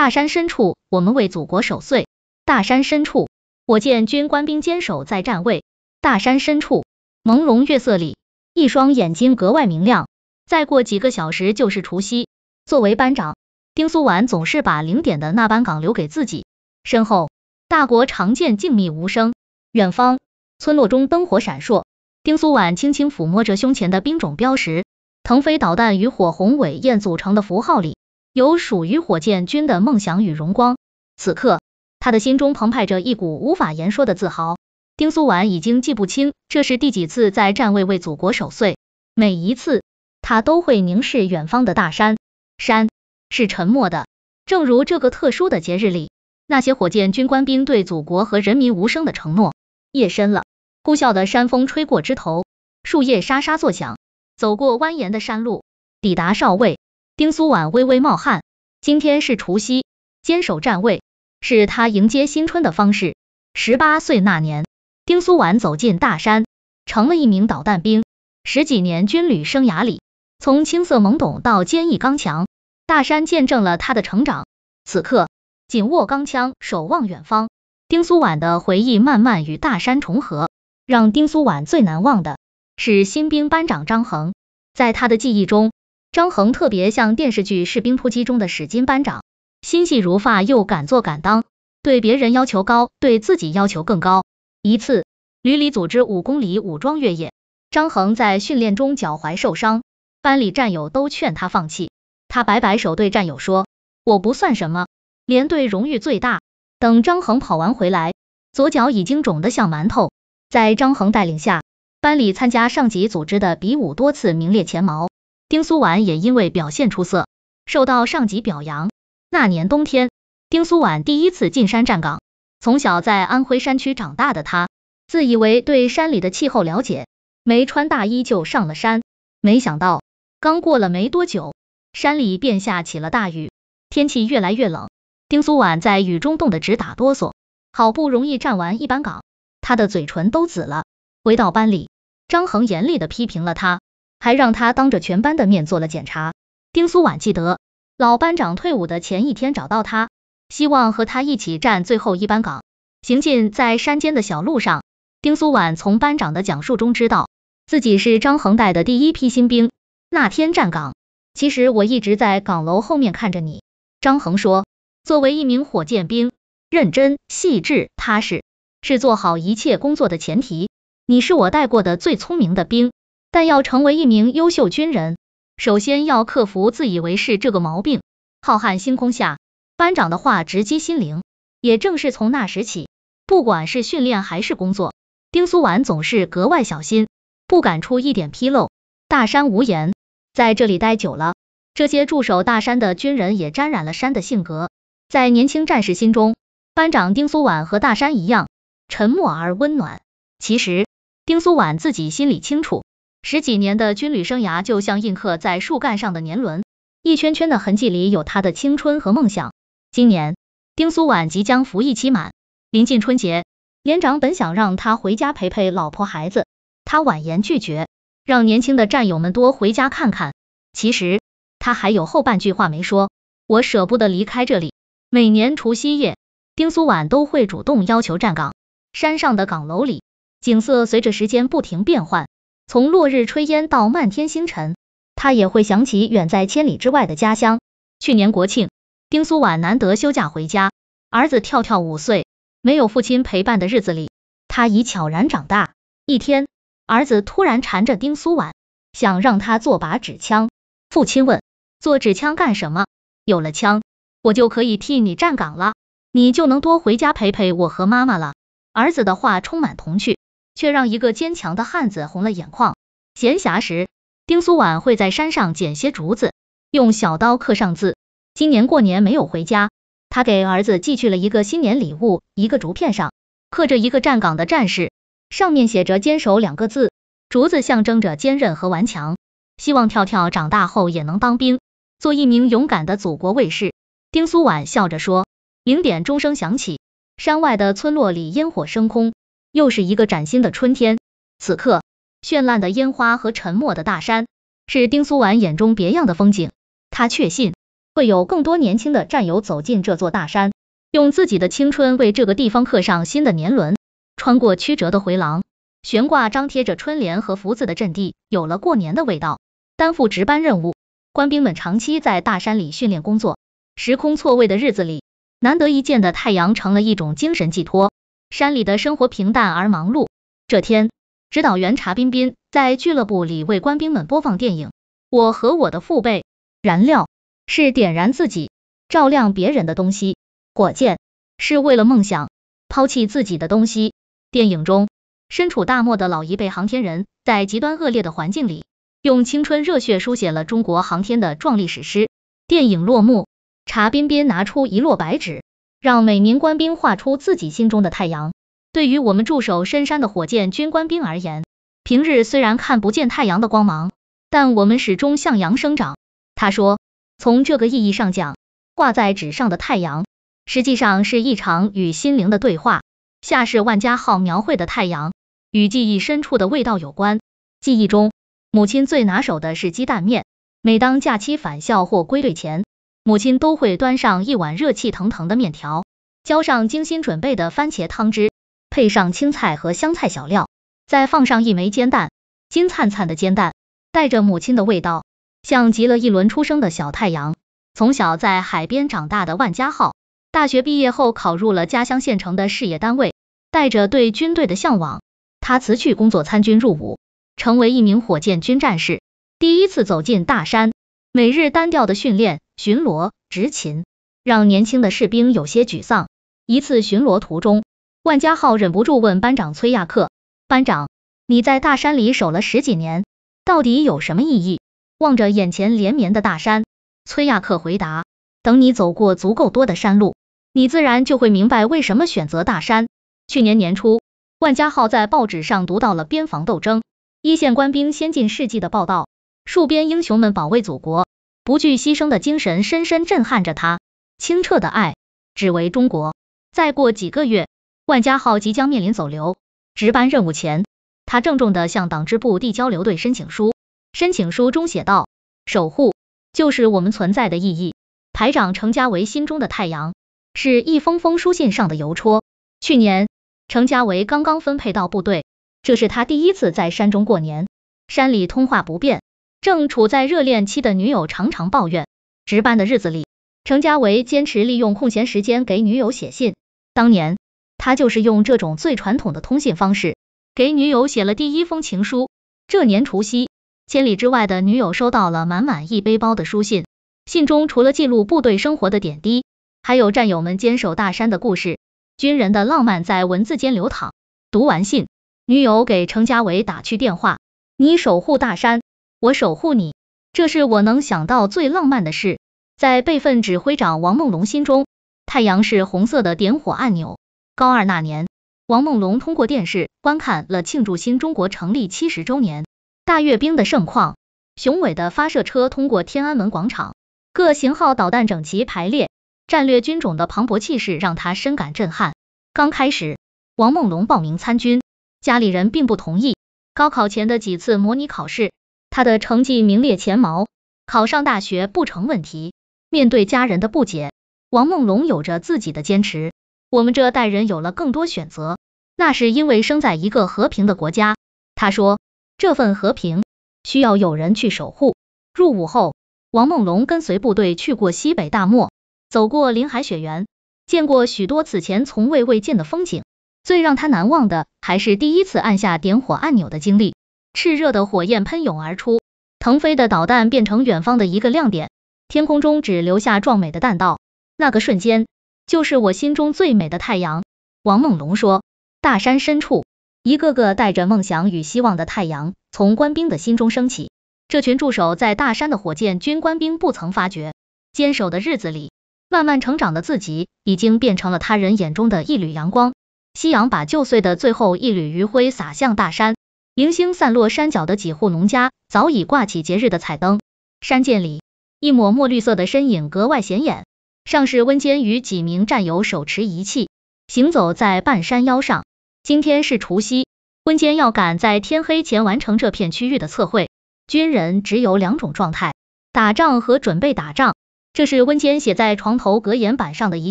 大山深处，我们为祖国守岁。大山深处，我见军官兵坚守在站位。大山深处，朦胧月色里，一双眼睛格外明亮。再过几个小时就是除夕。作为班长，丁苏婉总是把零点的那班岗留给自己。身后，大国长剑静谧无声。远方，村落中灯火闪烁。丁苏婉轻轻抚摸着胸前的兵种标识，腾飞导弹与火红尾焰组成的符号里。有属于火箭军的梦想与荣光。此刻，他的心中澎湃着一股无法言说的自豪。丁苏婉已经记不清这是第几次在站位为祖国守岁，每一次他都会凝视远方的大山。山是沉默的，正如这个特殊的节日里，那些火箭军官兵对祖国和人民无声的承诺。夜深了，呼啸的山风吹过枝头，树叶沙沙作响。走过蜿蜒的山路，抵达哨位。丁苏婉微微冒汗，今天是除夕，坚守站位是他迎接新春的方式。十八岁那年，丁苏婉走进大山，成了一名导弹兵。十几年军旅生涯里，从青涩懵懂到坚毅刚强，大山见证了他的成长。此刻，紧握钢枪，守望远方，丁苏婉的回忆慢慢与大山重合。让丁苏婉最难忘的是新兵班长张恒，在他的记忆中。张衡特别像电视剧《士兵突击》中的史今班长，心细如发又敢做敢当，对别人要求高，对自己要求更高。一次，旅里组织五公里武装越野，张衡在训练中脚踝受伤，班里战友都劝他放弃，他摆摆手对战友说：“我不算什么，连队荣誉最大。”等张衡跑完回来，左脚已经肿得像馒头。在张衡带领下，班里参加上级组织的比武，多次名列前茅。丁苏婉也因为表现出色，受到上级表扬。那年冬天，丁苏婉第一次进山站岗。从小在安徽山区长大的他，自以为对山里的气候了解，没穿大衣就上了山。没想到，刚过了没多久，山里便下起了大雨，天气越来越冷。丁苏婉在雨中冻得直打哆嗦，好不容易站完一班岗，他的嘴唇都紫了。回到班里，张恒严厉的批评了他。还让他当着全班的面做了检查。丁苏婉记得，老班长退伍的前一天找到他，希望和他一起站最后一班岗。行进在山间的小路上，丁苏婉从班长的讲述中知道，自己是张恒带的第一批新兵。那天站岗，其实我一直在岗楼后面看着你。张恒说，作为一名火箭兵，认真、细致、踏实，是做好一切工作的前提。你是我带过的最聪明的兵。但要成为一名优秀军人，首先要克服自以为是这个毛病。浩瀚星空下，班长的话直击心灵。也正是从那时起，不管是训练还是工作，丁苏婉总是格外小心，不敢出一点纰漏。大山无言，在这里待久了，这些驻守大山的军人也沾染了山的性格。在年轻战士心中，班长丁苏婉和大山一样，沉默而温暖。其实，丁苏婉自己心里清楚。十几年的军旅生涯，就像印刻在树干上的年轮，一圈圈的痕迹里有他的青春和梦想。今年，丁苏婉即将服役期满，临近春节，连长本想让他回家陪陪老婆孩子，他婉言拒绝，让年轻的战友们多回家看看。其实他还有后半句话没说，我舍不得离开这里。每年除夕夜，丁苏婉都会主动要求站岗，山上的岗楼里，景色随着时间不停变换。从落日炊烟到漫天星辰，他也会想起远在千里之外的家乡。去年国庆，丁苏婉难得休假回家，儿子跳跳五岁，没有父亲陪伴的日子里，他已悄然长大。一天，儿子突然缠着丁苏婉，想让他做把纸枪。父亲问：做纸枪干什么？有了枪，我就可以替你站岗了，你就能多回家陪陪我和妈妈了。儿子的话充满童趣。却让一个坚强的汉子红了眼眶。闲暇时，丁苏婉会在山上捡些竹子，用小刀刻上字。今年过年没有回家，他给儿子寄去了一个新年礼物，一个竹片上刻着一个站岗的战士，上面写着“坚守”两个字。竹子象征着坚韧和顽强，希望跳跳长大后也能当兵，做一名勇敢的祖国卫士。丁苏婉笑着说。零点钟声响起，山外的村落里烟火升空。又是一个崭新的春天，此刻，绚烂的烟花和沉默的大山，是丁苏婉眼中别样的风景。他确信，会有更多年轻的战友走进这座大山，用自己的青春为这个地方刻上新的年轮。穿过曲折的回廊，悬挂张贴着春联和福字的阵地，有了过年的味道。担负值班任务，官兵们长期在大山里训练工作，时空错位的日子里，难得一见的太阳成了一种精神寄托。山里的生活平淡而忙碌。这天，指导员查彬彬在俱乐部里为官兵们播放电影《我和我的父辈》。燃料是点燃自己、照亮别人的东西；火箭是为了梦想抛弃自己的东西。电影中，身处大漠的老一辈航天人在极端恶劣的环境里，用青春热血书写了中国航天的壮丽史诗。电影落幕，查彬彬拿出一摞白纸。让每名官兵画出自己心中的太阳。对于我们驻守深山的火箭军官兵而言，平日虽然看不见太阳的光芒，但我们始终向阳生长。他说，从这个意义上讲，挂在纸上的太阳，实际上是一场与心灵的对话。夏是万家浩描绘的太阳，与记忆深处的味道有关。记忆中，母亲最拿手的是鸡蛋面。每当假期返校或归队前，母亲都会端上一碗热气腾腾的面条，浇上精心准备的番茄汤汁，配上青菜和香菜小料，再放上一枚煎蛋，金灿灿的煎蛋带着母亲的味道，像极了一轮初升的小太阳。从小在海边长大的万家浩，大学毕业后考入了家乡县城的事业单位，带着对军队的向往，他辞去工作参军入伍，成为一名火箭军战士。第一次走进大山，每日单调的训练。巡逻执勤让年轻的士兵有些沮丧。一次巡逻途中，万家浩忍不住问班长崔亚克：“班长，你在大山里守了十几年，到底有什么意义？”望着眼前连绵的大山，崔亚克回答：“等你走过足够多的山路，你自然就会明白为什么选择大山。”去年年初，万家浩在报纸上读到了边防斗争、一线官兵先进事迹的报道，戍边英雄们保卫祖国。不惧牺牲的精神深深震撼着他。清澈的爱，只为中国。再过几个月，万家号即将面临走留。值班任务前，他郑重地向党支部递交留队申请书。申请书中写道：“守护，就是我们存在的意义。”排长程家为心中的太阳，是一封封书信上的邮戳。去年，程家为刚刚分配到部队，这是他第一次在山中过年。山里通话不便。正处在热恋期的女友常常抱怨，值班的日子里，程家伟坚持利用空闲时间给女友写信。当年，他就是用这种最传统的通信方式，给女友写了第一封情书。这年除夕，千里之外的女友收到了满满一背包的书信，信中除了记录部队生活的点滴，还有战友们坚守大山的故事。军人的浪漫在文字间流淌。读完信，女友给程家伟打去电话：“你守护大山。”我守护你，这是我能想到最浪漫的事。在备份指挥长王梦龙心中，太阳是红色的点火按钮。高二那年，王梦龙通过电视观看了庆祝新中国成立七十周年大阅兵的盛况，雄伟的发射车通过天安门广场，各型号导弹整齐排列，战略军种的磅礴气势让他深感震撼。刚开始，王梦龙报名参军，家里人并不同意。高考前的几次模拟考试。他的成绩名列前茅，考上大学不成问题。面对家人的不解，王梦龙有着自己的坚持。我们这代人有了更多选择，那是因为生在一个和平的国家。他说，这份和平需要有人去守护。入伍后，王梦龙跟随部队去过西北大漠，走过林海雪原，见过许多此前从未未见的风景。最让他难忘的还是第一次按下点火按钮的经历。炽热的火焰喷涌而出，腾飞的导弹变成远方的一个亮点，天空中只留下壮美的弹道。那个瞬间，就是我心中最美的太阳。王梦龙说，大山深处，一个个带着梦想与希望的太阳从官兵的心中升起。这群驻守在大山的火箭军官兵不曾发觉，坚守的日子里，慢慢成长的自己已经变成了他人眼中的一缕阳光。夕阳把旧岁的最后一缕余晖洒向大山。零星散落山脚的几户农家早已挂起节日的彩灯，山涧里一抹墨绿色的身影格外显眼，上是温坚与几名战友手持仪器行走在半山腰上。今天是除夕，温坚要赶在天黑前完成这片区域的测绘。军人只有两种状态，打仗和准备打仗。这是温坚写在床头格言板上的一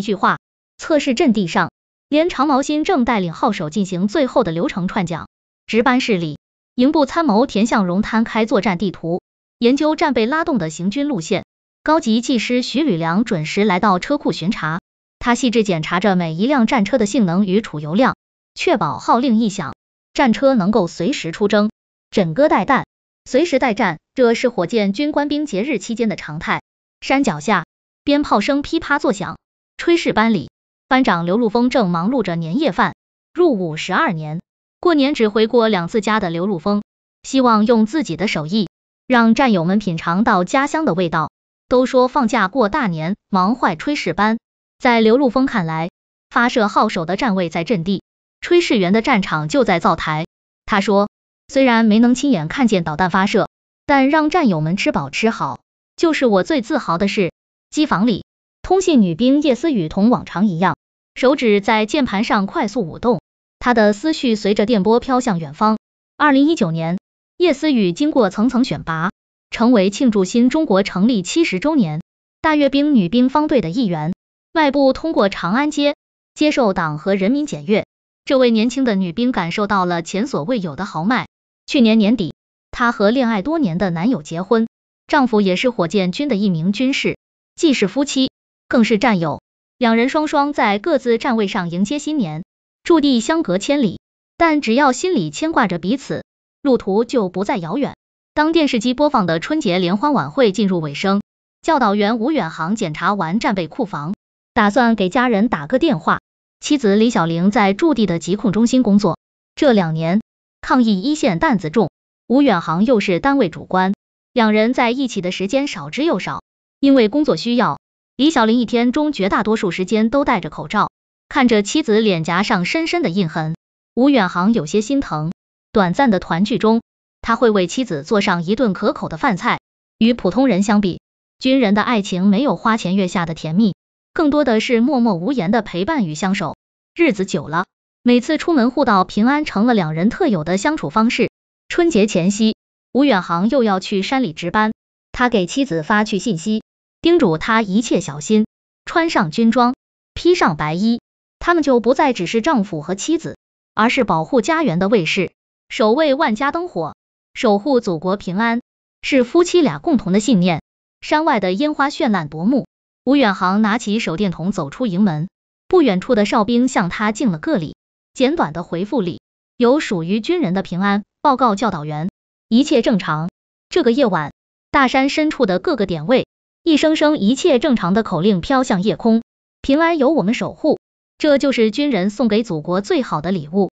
句话。测试阵地上，连长毛新正带领号手进行最后的流程串讲。值班室里，营部参谋田向荣摊开作战地图，研究战备拉动的行军路线。高级技师徐吕良准时来到车库巡查，他细致检查着每一辆战车的性能与储油量，确保号令一响，战车能够随时出征，枕戈待旦，随时待战。这是火箭军官兵节日期间的常态。山脚下，鞭炮声噼啪作响。炊事班里，班长刘路峰正忙碌着年夜饭。入伍十二年。过年只回过两次家的刘路峰，希望用自己的手艺让战友们品尝到家乡的味道。都说放假过大年，忙坏炊事班。在刘路峰看来，发射号手的站位在阵地，炊事员的战场就在灶台。他说，虽然没能亲眼看见导弹发射，但让战友们吃饱吃好，就是我最自豪的事。机房里，通信女兵叶思雨同往常一样，手指在键盘上快速舞动。她的思绪随着电波飘向远方。二零一九年，叶思雨经过层层选拔，成为庆祝新中国成立七十周年大阅兵女兵方队的一员，迈步通过长安街，接受党和人民检阅。这位年轻的女兵感受到了前所未有的豪迈。去年年底，她和恋爱多年的男友结婚，丈夫也是火箭军的一名军士，既是夫妻，更是战友。两人双双在各自站位上迎接新年。驻地相隔千里，但只要心里牵挂着彼此，路途就不再遥远。当电视机播放的春节联欢晚会进入尾声，教导员吴远航检查完战备库房，打算给家人打个电话。妻子李小玲在驻地的疾控中心工作，这两年抗疫一线担子重，吴远航又是单位主官，两人在一起的时间少之又少。因为工作需要，李小玲一天中绝大多数时间都戴着口罩。看着妻子脸颊上深深的印痕，吴远航有些心疼。短暂的团聚中，他会为妻子做上一顿可口的饭菜。与普通人相比，军人的爱情没有花前月下的甜蜜，更多的是默默无言的陪伴与相守。日子久了，每次出门互道平安成了两人特有的相处方式。春节前夕，吴远航又要去山里值班，他给妻子发去信息，叮嘱他一切小心，穿上军装，披上白衣。他们就不再只是丈夫和妻子，而是保护家园的卫士，守卫万家灯火，守护祖国平安，是夫妻俩共同的信念。山外的烟花绚烂夺目，吴远航拿起手电筒走出营门，不远处的哨兵向他敬了个礼。简短的回复里，有属于军人的平安报告。教导员，一切正常。这个夜晚，大山深处的各个点位，一声声一切正常的口令飘向夜空，平安由我们守护。这就是军人送给祖国最好的礼物。